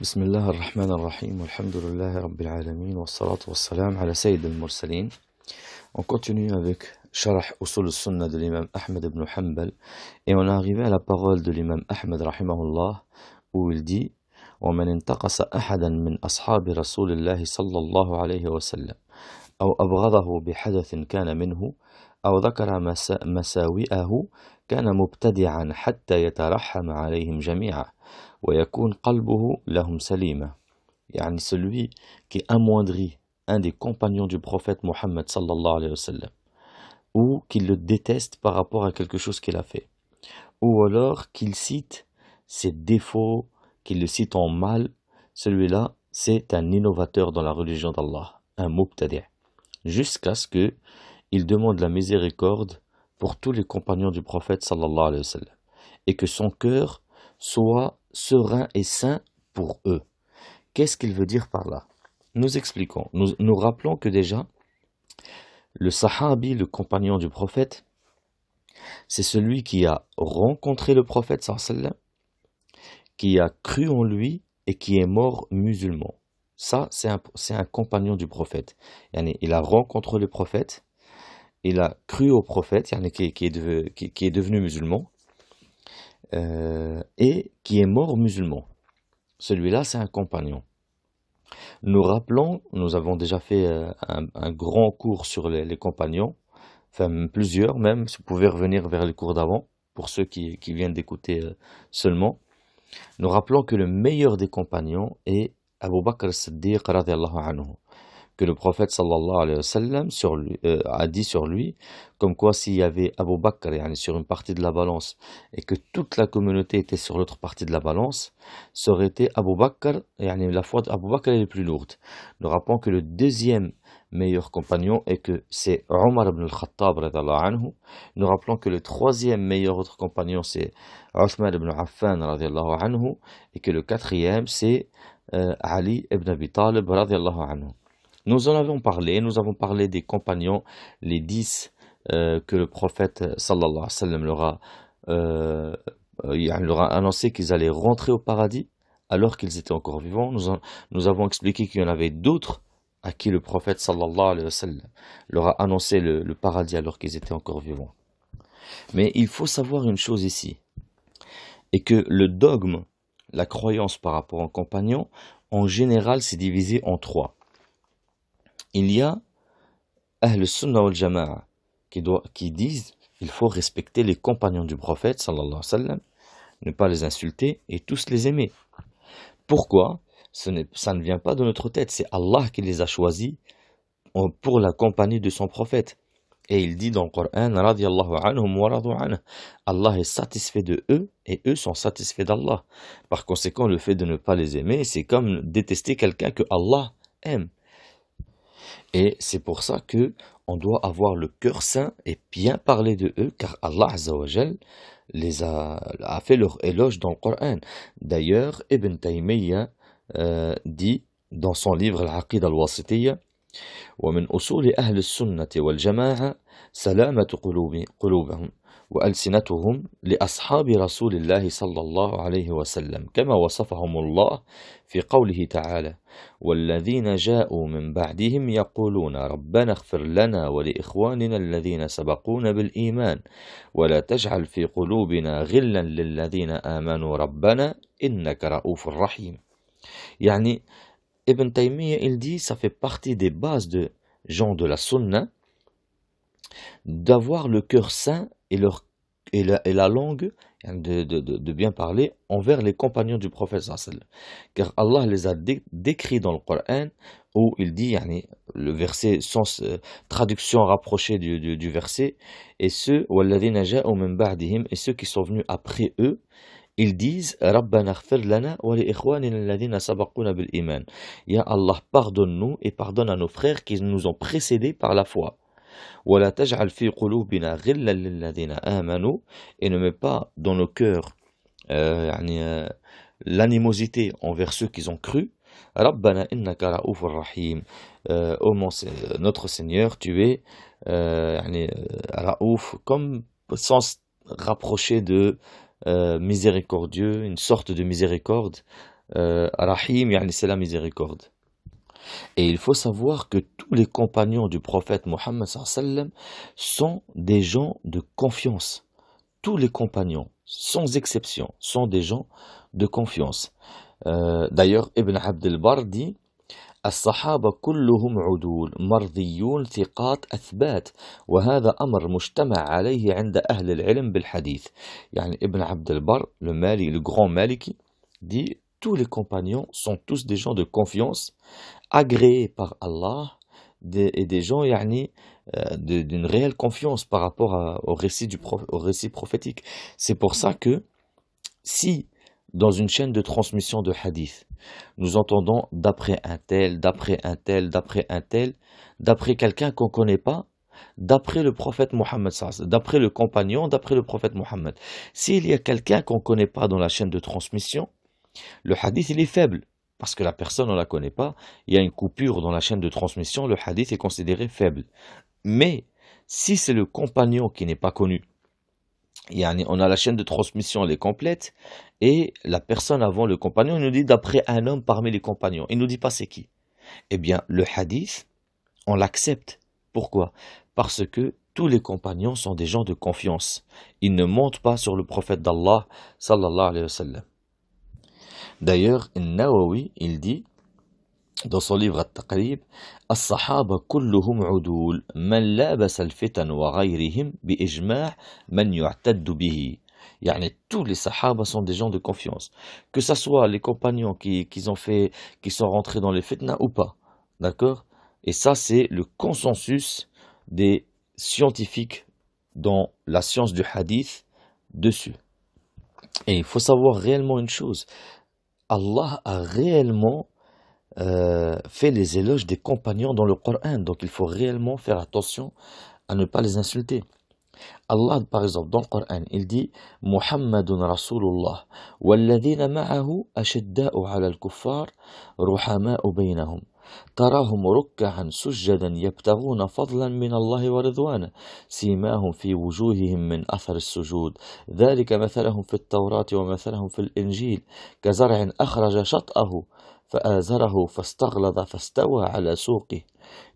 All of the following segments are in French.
بسم الله الرحمن الرحيم والحمد لله رب العالمين والصلاة والسلام على سيد المرسلين On continue avec شرح أصول السنة للإمام أحمد بن حنبل Hanbal et on est arrivé à la parole de l'imam Ahmed où il dit ومن انتقص أحدا من أصحاب رسول الله صلى الله عليه وسلم أو أبغضه بحدث كان منه أو ذكر مسا مساوئه كان مبتدعا حتى يترحم عليهم جميعا un celui qui amoindrit un des compagnons du prophète Mohammed sallallahu alayhi wa sallam, ou qu'il le déteste par rapport à quelque chose qu'il a fait, ou alors qu'il cite ses défauts, qu'il le cite en mal, celui-là, c'est un innovateur dans la religion d'Allah, un mubtadi' jusqu'à ce que il demande la miséricorde pour tous les compagnons du prophète sallallahu alayhi wa sallam, et que son cœur soit serein et saint pour eux. Qu'est-ce qu'il veut dire par là Nous expliquons, nous, rappelons que déjà, le Sahabi, le compagnon du prophète, c'est celui qui a rencontré le prophète sallam, qui a cru en lui et qui est mort musulman. Ça, c'est un, compagnon du prophète. Il a rencontré le prophète, il a cru au prophète, qui, qui est devenu musulman, euh, et qui est mort musulman. Celui-là, c'est un compagnon. Nous rappelons, nous avons déjà fait euh, un, grand cours sur les, compagnons, enfin plusieurs même, si vous pouvez revenir vers les cours d'avant, pour ceux qui, viennent d'écouter euh, seulement. Nous rappelons que le meilleur des compagnons est Abu Bakr Siddiq anhu que le prophète sallallahu alayhi wa sallam sur lui, euh, a dit sur lui, comme quoi s'il y avait Abu Bakr sur une partie de la balance et que toute la communauté était sur l'autre partie de la balance, ça aurait été Abu Bakr, yani, la foi d'Abu Bakr est plus lourde. Nous rappelons que le deuxième meilleur compagnon est que c'est Omar ibn al-Khattab Nous rappelons que le troisième meilleur autre compagnon c'est Uthman ibn Affan anhu et que le quatrième c'est euh, Ali ibn Abi Talib anhu. Nous en avons parlé, nous avons parlé des compagnons, les dix euh, que le prophète sallallahu sallam euh, euh, leur a, annoncé qu'ils allaient rentrer au paradis alors qu'ils étaient encore vivants. Nous, avons expliqué qu'il y en avait d'autres à qui le prophète sallallahu sallam leur a annoncé le, paradis alors qu'ils étaient encore vivants. Mais il faut savoir une chose ici, et que le dogme, la croyance par rapport aux compagnons, en général s'est divisé en trois il y a le Sunnah wal Jama'a qui, qui disent il faut respecter les compagnons du prophète, sallallahu ne pas les insulter et tous les aimer. Pourquoi Ça ne vient pas de notre tête, c'est Allah qui les a choisis euh, pour la compagnie de son prophète. Et il dit dans le Coran, Allah est satisfait de eux et eux sont satisfaits d'Allah. Par conséquent, le fait de ne pas les aimer, c'est comme détester quelqu'un que Allah aime. Et c'est pour ça que on doit avoir le cœur sain et bien parler de eux, car Allah Azzawajal les a, fait leur éloge dans le Coran. D'ailleurs, Ibn Taymiyyah euh, dit dans son livre Al-Aqid al-Wasitiyya ومن قلوب قلوبهم وألسنتهم لأصحاب رسول الله صلى الله عليه وسلم كما وصفهم الله في قوله تعالى والذين جاءوا من بعدهم يقولون ربنا اغفر لنا ولإخواننا الذين سبقونا بالإيمان ولا تجعل في قلوبنا غلا للذين آمنوا ربنا إنك رؤوف رحيم يعني ابن تيمية الدي dit, ça دي باز des جون de gens de d'avoir le cœur sain et, leur, et, la, langue hein, de, bien parler envers les compagnons du prophète Car Allah les a décrits dans le Coran où il dit, le verset, sans euh, traduction rapprochée du, verset, et ceux, et ceux qui sont venus après eux, ils disent Ya Allah, pardonne-nous et pardonne à nos frères qui nous ont précédés par la foi. ولا تجعل في قلوبنا غلا للذين آمنوا et ne met pas dans nos cœurs euh, يعني, euh, l'animosité envers ceux qui ont cru Rabbana innaka raoufur rahim euh, oh mon, notre Seigneur tu es euh, يعني, raouf comme sens rapproché de euh, miséricordieux une sorte de miséricorde euh, rahim يعني, c'est la miséricorde et il faut savoir que tous les compagnons du prophète Mohammed sont des gens de confiance. Tous les compagnons, sans exception, sont des gens de confiance. Euh, d'ailleurs, Ibn Abdelbar dit الصحابة كلهم عدول مرضيون ثقات أثبات وهذا أمر مجتمع عليه عند أهل العلم بالحديث grand dit « tous les compagnons sont tous des gens de confiance agréé par Allah et des gens yani, euh, d'une réelle confiance par rapport au, récit du au récit prophétique. C'est pour ça que si dans une chaîne de transmission de hadith, nous entendons d'après un tel, d'après un tel, d'après un tel, d'après quelqu'un qu'on ne connaît pas, d'après le prophète Mohammed, d'après le compagnon, d'après le prophète Mohammed. S'il y a quelqu'un qu'on ne connaît pas dans la chaîne de transmission, le hadith il est faible parce que la personne, on ne la connaît pas, il y a une coupure dans la chaîne de transmission, le hadith est considéré faible. Mais si c'est le compagnon qui n'est pas connu, on a la chaîne de transmission, elle est complète, et la personne avant le compagnon, il nous dit d'après un homme parmi les compagnons, il ne nous dit pas c'est qui. Eh bien, le hadith, on l'accepte. Pourquoi Parce que tous les compagnons sont des gens de confiance. Ils ne montent pas sur le prophète d'Allah, sallallahu alayhi wa sallam. D'ailleurs, Nawawi, il dit dans son livre At-Taqrib, wa bi tous les Sahaba sont des gens de confiance. Que ce soit les compagnons qui, sont rentrés dans les fitna ou pas. D'accord Et ça, c'est le consensus des scientifiques dans la science du hadith dessus. Et il faut savoir réellement une chose Allah a réellement euh, fait les éloges des compagnons dans le Coran. Donc il faut réellement faire attention à ne pas les insulter. Allah, par exemple, dans le Coran, il dit Muhammadun Rasulullah, ma'ahu ashadda'u ala al-kuffar ruhama'u baynahum » تراهم ركعا سجدا يبتغون فضلا من الله ورضوانه سيماهم في وجوههم من أثر السجود ذلك مثلهم في التوراة ومثلهم في الإنجيل كزرع أخرج شطأه فآزره فاستغلظ فاستوى على سوقه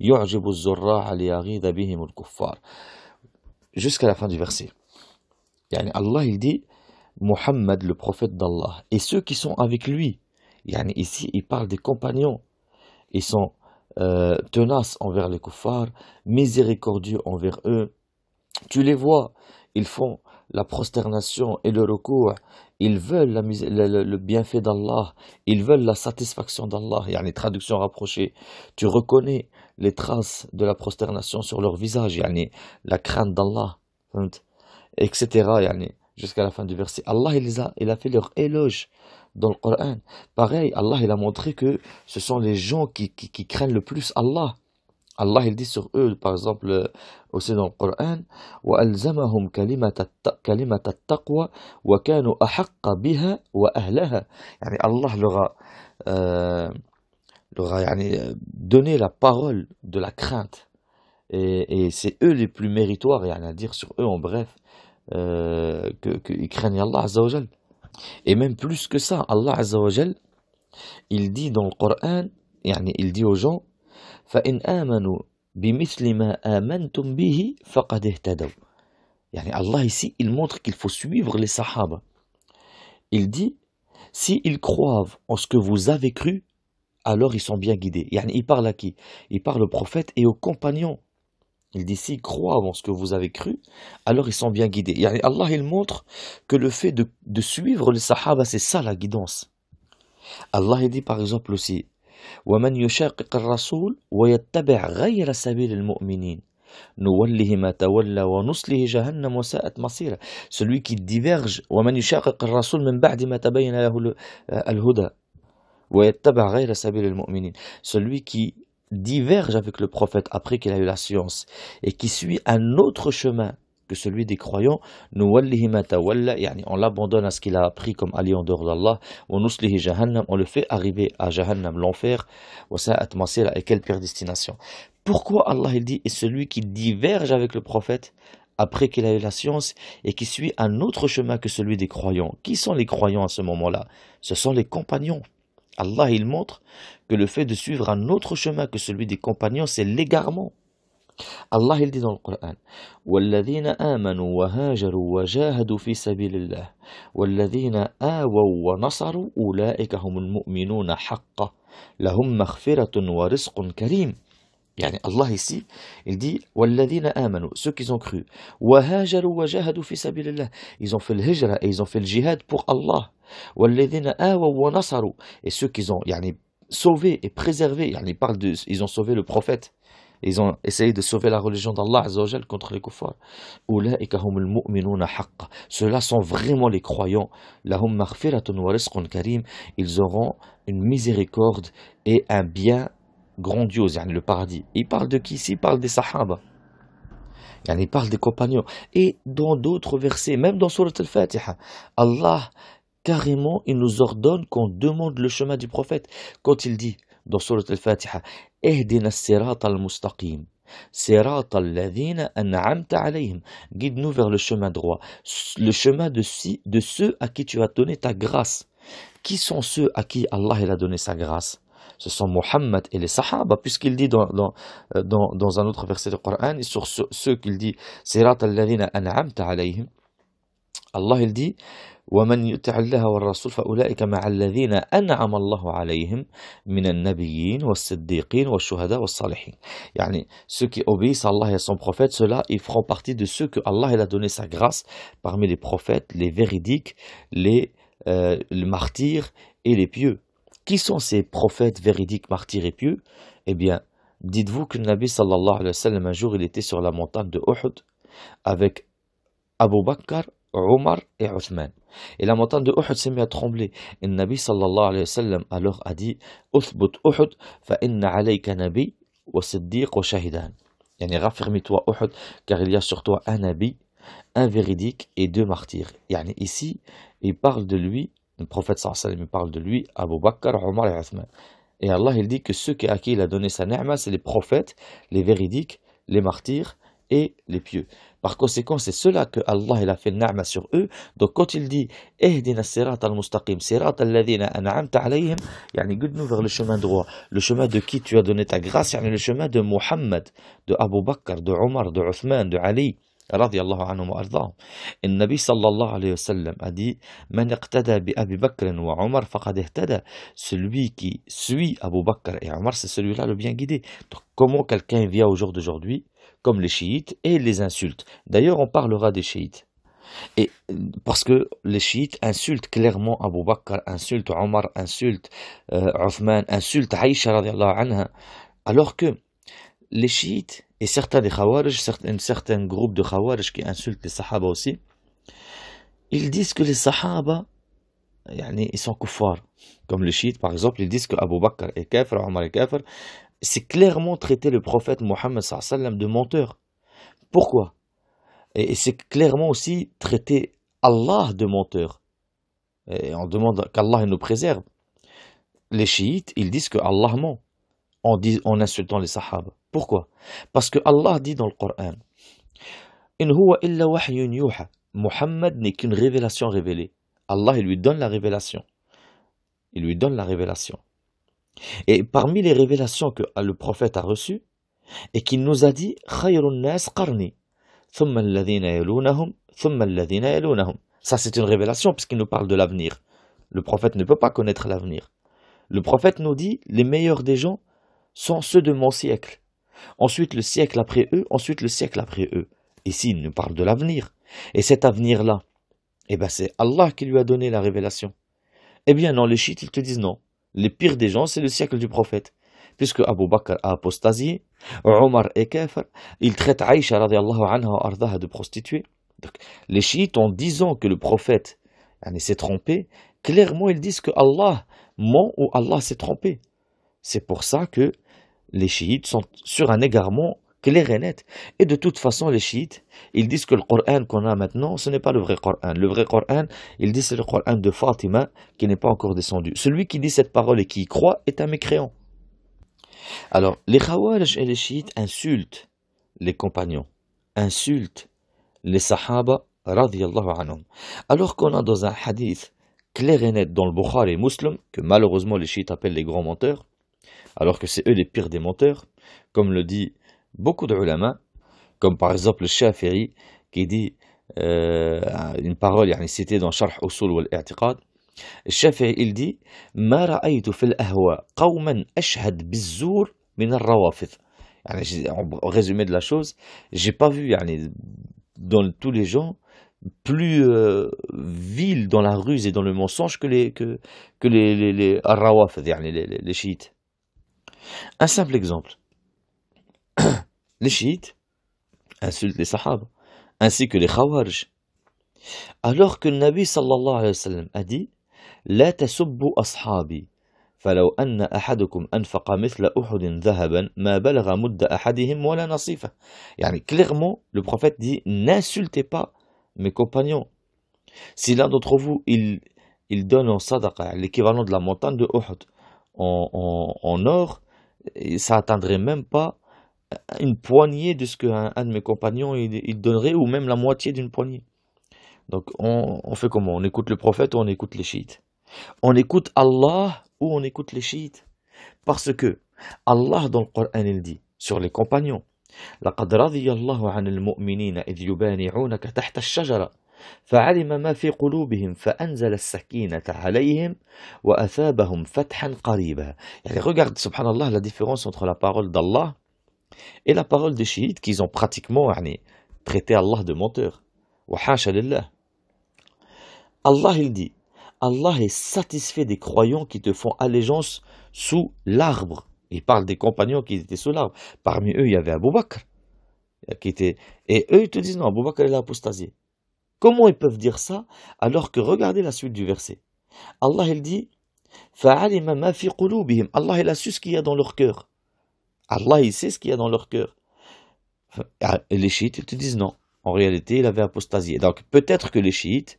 يعجب الزراع ليغيظ بهم الكفار jusqu'à la fin du verset. يعني الله Allah محمد dit Mohammed le prophète d'Allah et ceux qui sont avec lui. Yani يعني ici il parle des compagnons Ils sont euh, tenaces envers les kuffars, miséricordieux envers eux. Tu les vois, ils font la prosternation et le recours. Ils veulent le, bienfait d'Allah. Ils veulent la satisfaction d'Allah. Il y a les traductions rapprochées. Tu reconnais les traces de la prosternation sur leur visage. Il y a la crainte d'Allah. Etc. Jusqu'à la fin du verset. Allah, il, a, il a fait leur éloge dans le Coran. Pareil, Allah il a montré que ce sont les gens qui, craignent le plus Allah. Allah il dit sur eux, par exemple, euh, aussi dans le Coran, Allah leur a, euh, leur a euh, donné la parole de la crainte. Et, c'est eux les plus méritoires, a à dire sur eux en bref, qu'ils craignent Allah Azza et même plus que ça, Allah Azzawajal, il dit dans le Coran, il dit aux gens, Allah ici, il montre qu'il faut suivre les Sahaba. Il dit, s'ils croient en ce que vous avez cru, alors ils sont bien guidés. il parle à qui Il parle au prophète et aux compagnons il dit s'ils croient en ce que vous avez cru, alors ils sont bien guidés. Allah, il montre que le fait de, de suivre les sahaba, c'est ça la guidance. Allah, dit par exemple aussi ومن يشاقق الرسول ويتبع غير سبيل المؤمنين نوله ما تولى ونصله جهنم وساءت مصيره celui qui diverge ومن يشاقق الرسول من بعد ما تبين له الهدى ويتبع غير سبيل المؤمنين celui qui diverge avec le prophète après qu'il a eu la science et qui suit un autre chemin que celui des croyants, nous on l'abandonne à ce qu'il a appris comme allié en dehors d'Allah, on le fait arriver à Jahannam, l'enfer, et quelle destination Pourquoi Allah il dit, et celui qui diverge avec le prophète, après qu'il a eu la science, et qui suit un autre chemin que celui des croyants. Qui sont les croyants à ce moment-là Ce sont les compagnons. Allah, il montre que le fait de suivre un autre chemin que celui des compagnons, c'est l'égarement. Allah, il dit dans le Coran والذين آمنوا وهاجروا وجاهدوا في سبيل الله والذين آووا ونصروا أولئك هم المؤمنون حقا لهم مغفرة ورزق كريم Yani Allah ici, il dit ceux qui ont cru, ils ont fait le hijra et ils ont fait le jihad pour Allah. Et ceux qui ont sauvé et préservé, de, ils ont sauvé le prophète. Ils ont essayé de sauver la religion d'Allah contre les kuffars. Ceux-là sont vraiment les croyants. Ils auront une miséricorde et un bien grandiose, le paradis. Il parle de qui ici Il parle des Sahaba. Il parle des compagnons. Et dans d'autres versets, même dans Surat al-Fatiha, Allah, carrément, il nous ordonne qu'on demande le chemin du prophète. Quand il dit dans Surat al-Fatiha, al-mustaqim. Guide-nous vers le chemin droit, le chemin de, de ceux à qui tu as donné ta grâce. Qui sont ceux à qui Allah a donné sa grâce ce sont Muhammad et les Sahaba, puisqu'il dit dans, dans, euh, dans, dans, un autre verset du Coran, et sur ce, ceux qu'il dit, Sirat al-Ladina an'amta alayhim, Allah il dit, ومن يطع الله والرسول فأولئك مع الذين أنعم الله عليهم من النبيين والصديقين والشهداء والصالحين يعني ceux qui obéissent à Allah et à son prophète ceux-là ils feront partie de ceux que Allah il a donné sa grâce parmi les prophètes les véridiques les, euh, les martyrs et les pieux qui sont ces prophètes véridiques, martyrs et pieux Eh bien, dites-vous que Nabi sallallahu alayhi wa sallam, un jour, il était sur la montagne de Uhud avec Abu Bakr, Omar et Othman. Et la montagne de Uhud s'est mise à trembler. Et le Nabi sallallahu alayhi wa sallam alors a dit Uthbut Uhud, fa inna alayka nabi wa siddiq wa shahidan. Yani, raffermis-toi Uhud, car il y a sur toi un nabi, un véridique et deux martyrs. Yani, ici, il parle de lui le prophète sallallahu alayhi parle de lui, Abu Bakr, Omar et Uthman. Et Allah, il dit que ceux à qui il a donné sa ni'ma, c'est les prophètes, les véridiques, les martyrs et les pieux. Par conséquent, c'est cela que Allah il a fait ni'ma sur eux. Donc quand il dit Ehdina sirat al-mustaqim, sirat an an'amta alayhim, yani guide-nous vers le chemin droit, le chemin de qui tu as donné ta grâce, yani le chemin de Muhammad, de Abu Bakr, de Omar, de Uthman, de Ali. رضي الله عنهم وأرضاهم النبي صلى الله عليه وسلم a dit من اقتدى بأبي بكر وعمر فقد اهتدى celui qui suit Abu Bakr et Omar c'est celui-là le bien guidé donc comment quelqu'un vient au jour d'aujourd'hui comme les chiites et les insultes d'ailleurs on parlera des chiites et parce que les chiites insultent clairement Abu Bakr, insultent Omar, insultent euh, Uthman, insultent Aïcha anha, alors que les chiites et certains des Khawarij, certains, certains groupes de Khawarij qui insultent les Sahaba aussi, ils disent que les Sahaba, ils sont kuffars. Comme les chiites, par exemple, ils disent que Abu Bakr est kafir, Omar est kafir. C'est clairement traiter le prophète Mohammed de menteur. Pourquoi Et c'est clairement aussi traiter Allah de menteur. Et on demande qu'Allah nous préserve. Les chiites, ils disent que Allah ment en, en insultant les Sahaba. Pourquoi Parce que Allah dit dans le Coran In illa wahyun yuha. Muhammad n'est qu'une révélation révélée. Allah lui donne la révélation. Il lui donne la révélation. Et parmi les révélations que le prophète a reçues, et qu'il nous a dit Ça, c'est une révélation puisqu'il nous parle de l'avenir. Le prophète ne peut pas connaître l'avenir. Le prophète nous dit Les meilleurs des gens sont ceux de mon siècle ensuite le siècle après eux, ensuite le siècle après eux. Ici, il nous parle de l'avenir. Et cet avenir-là, eh ben, c'est Allah qui lui a donné la révélation. Eh bien, non, les chiites, ils te disent non. Les pires des gens, c'est le siècle du prophète. Puisque Abu Bakr a apostasié, Omar est kafir, il traite Aïcha anha de prostituée. les chiites, en disant que le prophète s'est trompé, clairement, ils disent que Allah ment ou Allah s'est trompé. C'est pour ça que les chiites sont sur un égarement clair et net. Et de toute façon, les chiites, ils disent que le Coran qu'on a maintenant, ce n'est pas le vrai Coran. Le vrai Coran, ils disent c'est le Coran de Fatima qui n'est pas encore descendu. Celui qui dit cette parole et qui y croit est un mécréant. Alors, les Khawarij et les chiites insultent les compagnons, insultent les Sahaba, radiallahu anhum. Alors qu'on a dans un hadith clair et net dans le Bukhari musulman, que malheureusement les chiites appellent les grands menteurs, alors que c'est eux les pires démenteurs, comme le dit beaucoup de ulama, comme par exemple le Shafiri qui dit euh, une parole يعني, citée dans Sharh Usul wal-I'tiqad. Shafiri il dit Awa min min en résumé de la chose j'ai pas vu dans tous les gens plus euh, vil dans la ruse et dans le mensonge que les que, que les les, les, les chiites un simple exemple. les chiites insultent les sahabes ainsi que les khawarj. Alors que le Nabi sallallahu alayhi wa sallam a dit La tasubbu ashabi, فلو أن أحدكم أنفق مثل أحد ذهبا ما بلغ مد أحدهم ولا نصيفه. يعني clairement le prophète dit N'insultez pas mes compagnons. Si l'un d'entre vous il, donne en sadaqa l'équivalent de la montagne de Uhud en, en, en or, ça atteindrait même pas euh, une poignée de ce qu'un un de mes compagnons il, donnerait, ou même la moitié d'une poignée. Donc on, fait comment On écoute le prophète ou on écoute les chiites On écoute Allah ou on écoute les chiites Parce que Allah dans le Coran il dit sur les compagnons فعلم regarde subhanallah la différence entre la parole d'Allah et la parole des chiites qu'ils ont pratiquement يعني, traité Allah de menteur Allah il dit Allah est satisfait des croyants qui te font allégeance sous l'arbre il parle des compagnons qui étaient sous l'arbre parmi eux il y avait Abu Bakr euh, qui était et eux ils te disent non Abu Bakr est l'apostasie. Comment ils peuvent dire ça alors que regardez la suite du verset. Allah il dit Allah il a su ce qu'il y a dans leur cœur. Allah il sait ce qu'il y a dans leur cœur. les chiites ils te disent non. En réalité, il avait apostasié. Donc peut-être que les chiites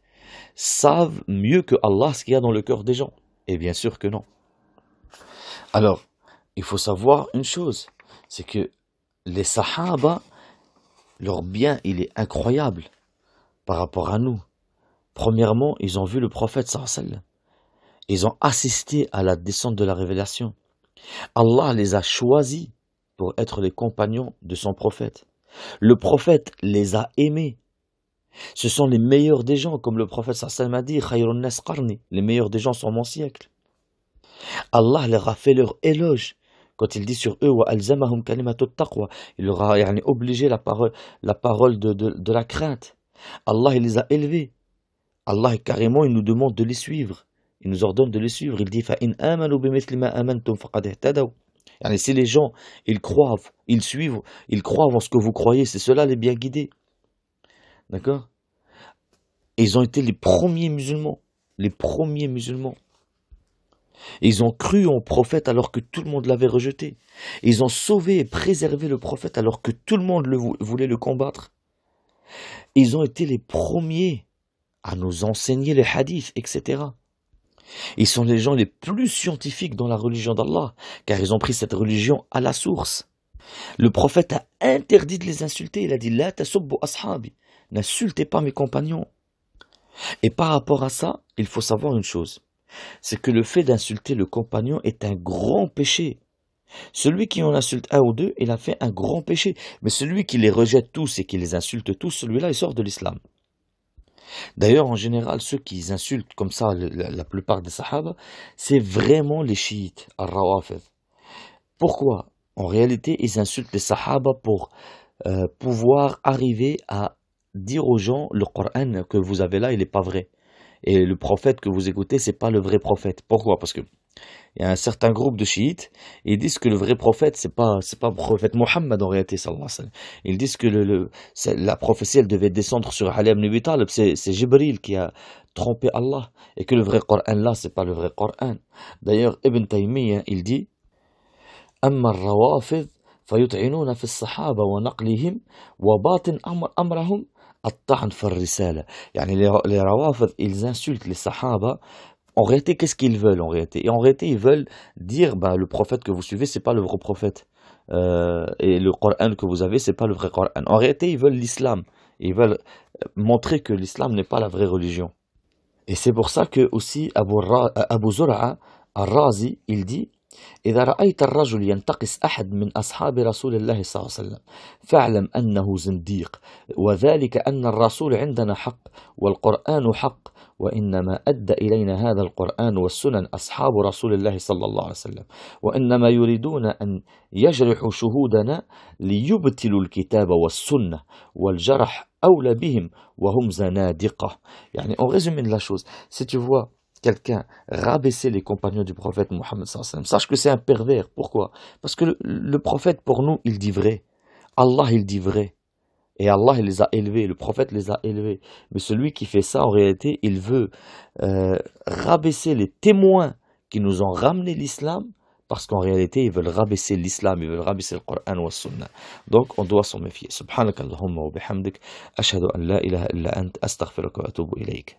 savent mieux que Allah ce qu'il y a dans le cœur des gens. Et bien sûr que non. Alors, il faut savoir une chose, c'est que les Sahaba, leur bien, il est incroyable par rapport à nous. Premièrement, ils ont vu le prophète sallam. Ils ont assisté à la descente de la révélation. Allah les a choisis pour être les compagnons de son prophète. Le prophète les a aimés. Ce sont les meilleurs des gens, comme le prophète sallam a dit, les meilleurs des gens sont mon siècle. Allah leur a fait leur éloge quand il dit sur eux il leur a obligé la parole, la parole de la crainte Allah, il les a élevés. Allah, carrément, il nous demande de les suivre. Il nous ordonne de les suivre. Il dit Si les gens, ils croient, ils suivent, ils croient en ce que vous croyez, c'est cela les bien guidés. D'accord Ils ont été les premiers musulmans. Les premiers musulmans. Ils ont cru en prophète alors que tout le monde l'avait rejeté. Ils ont sauvé et préservé le prophète alors que tout le monde voulait le combattre. Ils ont été les premiers à nous enseigner les hadiths, etc. Ils sont les gens les plus scientifiques dans la religion d'Allah, car ils ont pris cette religion à la source. Le prophète a interdit de les insulter. Il a dit La ashabi. N'insultez pas mes compagnons. Et par rapport à ça, il faut savoir une chose c'est que le fait d'insulter le compagnon est un grand péché. Celui qui en insulte un ou deux, il a fait un grand péché. Mais celui qui les rejette tous et qui les insulte tous, celui-là, il sort de l'islam. D'ailleurs, en général, ceux qui insultent comme ça la, plupart des Sahaba, c'est vraiment les chiites, al-Rawafid. Pourquoi En réalité, ils insultent les Sahaba pour euh, pouvoir arriver à dire aux gens le Coran que vous avez là, il n'est pas vrai. Et le prophète que vous écoutez, n'est pas le vrai prophète. Pourquoi Parce que il y a un certain groupe de chiites, ils disent que le vrai prophète, c'est pas, c'est pas le prophète Mohammed en réalité, sallallahu alayhi wa sallam. Ils disent que le, la prophétie, elle devait descendre sur Ali ibn Abi Talib, c'est, c'est Jibril qui a trompé Allah, et que le vrai Coran là, c'est pas le vrai Coran. D'ailleurs, Ibn Taymiyyah, hein, il dit, أما الروافض wa في الصحابة ونقلهم أمر أمرهم الطعن في الرسالة يعني les, les ils insultent les sahaba en réalité, qu'est-ce qu'ils veulent en réalité Et en réalité, ils veulent dire bah, le prophète que vous suivez, c'est pas le vrai prophète. Euh, et le Coran que vous avez, c'est pas le vrai Coran. En réalité, ils veulent l'islam. Ils veulent montrer que l'islam n'est pas la vraie religion. Et c'est pour ça que aussi Abu, Ra, euh, al-Razi, il dit إذا رأيت الرجل ينتقص أحد من أصحاب رسول الله صلى الله عليه وسلم فاعلم أنه زنديق وذلك أن الرسول عندنا حق والقرآن حق وإنما أدى إلينا هذا القرآن والسنن أصحاب رسول الله صلى الله عليه وسلم وإنما يريدون أن يجرحوا شهودنا ليبتلوا الكتاب والسنة والجرح أولى بهم وهم زنادقة يعني on résume la chose si tu vois quelqu'un rabaisser les compagnons du prophète Mohammed sache que c'est un pervers pourquoi parce que le, le prophète pour nous il dit vrai Allah il dit vrai Et Allah les a élevés, le prophète les a élevés. Mais celui qui fait ça, en réalité, il veut euh, rabaisser les témoins qui nous ont ramené l'islam, parce qu'en réalité, ils veulent rabaisser l'islam, ils veulent rabaisser le Coran ou le Sunnah. Donc, on doit s'en méfier. wa bihamdik, an la ilaha illa ant, astaghfiruka ilayk.